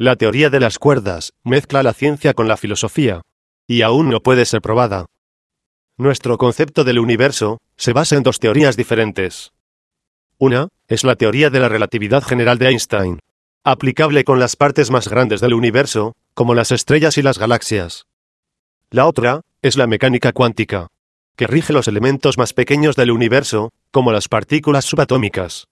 La teoría de las cuerdas mezcla la ciencia con la filosofía, y aún no puede ser probada. Nuestro concepto del universo se basa en dos teorías diferentes. Una es la teoría de la relatividad general de Einstein, aplicable con las partes más grandes del universo, como las estrellas y las galaxias. La otra es la mecánica cuántica, que rige los elementos más pequeños del universo, como las partículas subatómicas.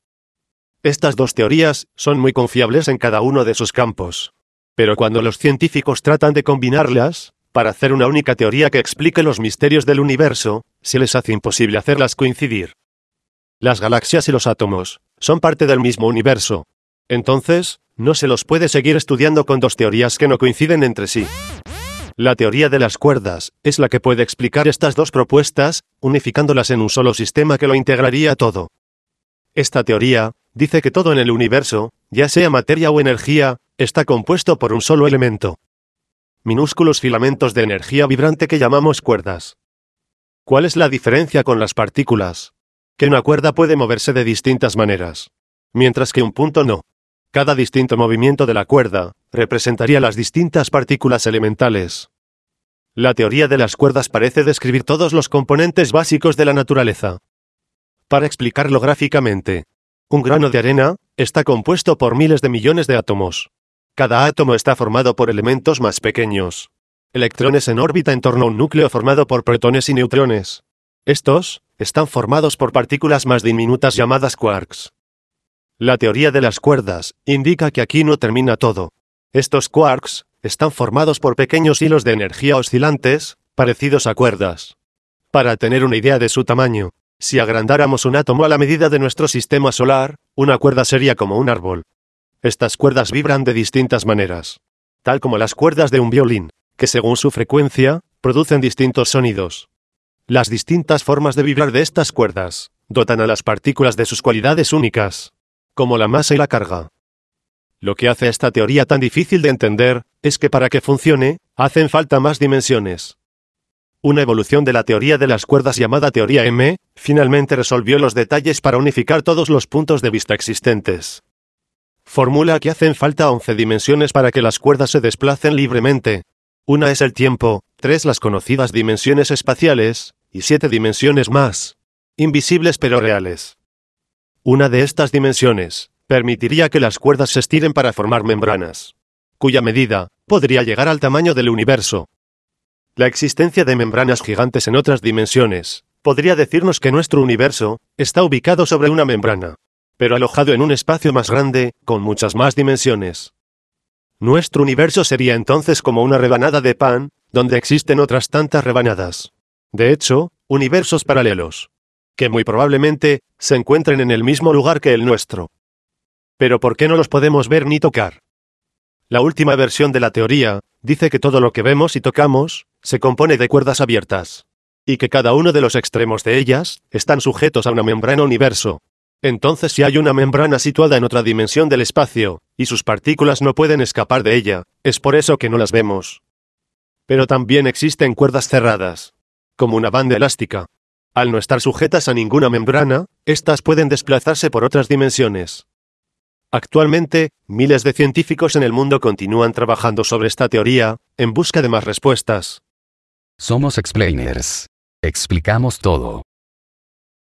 Estas dos teorías son muy confiables en cada uno de sus campos. Pero cuando los científicos tratan de combinarlas, para hacer una única teoría que explique los misterios del universo, se les hace imposible hacerlas coincidir. Las galaxias y los átomos son parte del mismo universo. Entonces, no se los puede seguir estudiando con dos teorías que no coinciden entre sí. La teoría de las cuerdas es la que puede explicar estas dos propuestas, unificándolas en un solo sistema que lo integraría todo. Esta teoría dice que todo en el universo, ya sea materia o energía, está compuesto por un solo elemento. Minúsculos filamentos de energía vibrante que llamamos cuerdas. ¿Cuál es la diferencia con las partículas? Que una cuerda puede moverse de distintas maneras, mientras que un punto no. Cada distinto movimiento de la cuerda representaría las distintas partículas elementales. La teoría de las cuerdas parece describir todos los componentes básicos de la naturaleza. Para explicarlo gráficamente, un grano de arena está compuesto por miles de millones de átomos. Cada átomo está formado por elementos más pequeños. Electrones en órbita en torno a un núcleo formado por protones y neutrones. Estos están formados por partículas más diminutas llamadas quarks. La teoría de las cuerdas indica que aquí no termina todo. Estos quarks están formados por pequeños hilos de energía oscilantes, parecidos a cuerdas. Para tener una idea de su tamaño, si agrandáramos un átomo a la medida de nuestro sistema solar, una cuerda sería como un árbol. Estas cuerdas vibran de distintas maneras, tal como las cuerdas de un violín, que según su frecuencia, producen distintos sonidos. Las distintas formas de vibrar de estas cuerdas dotan a las partículas de sus cualidades únicas, como la masa y la carga. Lo que hace esta teoría tan difícil de entender es que para que funcione, hacen falta más dimensiones. Una evolución de la teoría de las cuerdas llamada teoría M, finalmente resolvió los detalles para unificar todos los puntos de vista existentes. Formula que hacen falta 11 dimensiones para que las cuerdas se desplacen libremente. Una es el tiempo, tres las conocidas dimensiones espaciales, y siete dimensiones más. Invisibles pero reales. Una de estas dimensiones, permitiría que las cuerdas se estiren para formar membranas, cuya medida podría llegar al tamaño del universo. La existencia de membranas gigantes en otras dimensiones podría decirnos que nuestro universo está ubicado sobre una membrana, pero alojado en un espacio más grande, con muchas más dimensiones. Nuestro universo sería entonces como una rebanada de pan, donde existen otras tantas rebanadas. De hecho, universos paralelos, que muy probablemente se encuentren en el mismo lugar que el nuestro. Pero ¿por qué no los podemos ver ni tocar? La última versión de la teoría dice que todo lo que vemos y tocamos se compone de cuerdas abiertas, y que cada uno de los extremos de ellas están sujetos a una membrana universo. Entonces si hay una membrana situada en otra dimensión del espacio, y sus partículas no pueden escapar de ella, es por eso que no las vemos. Pero también existen cuerdas cerradas, como una banda elástica. Al no estar sujetas a ninguna membrana, éstas pueden desplazarse por otras dimensiones. Actualmente, miles de científicos en el mundo continúan trabajando sobre esta teoría, en busca de más respuestas. Somos explainers. Explicamos todo.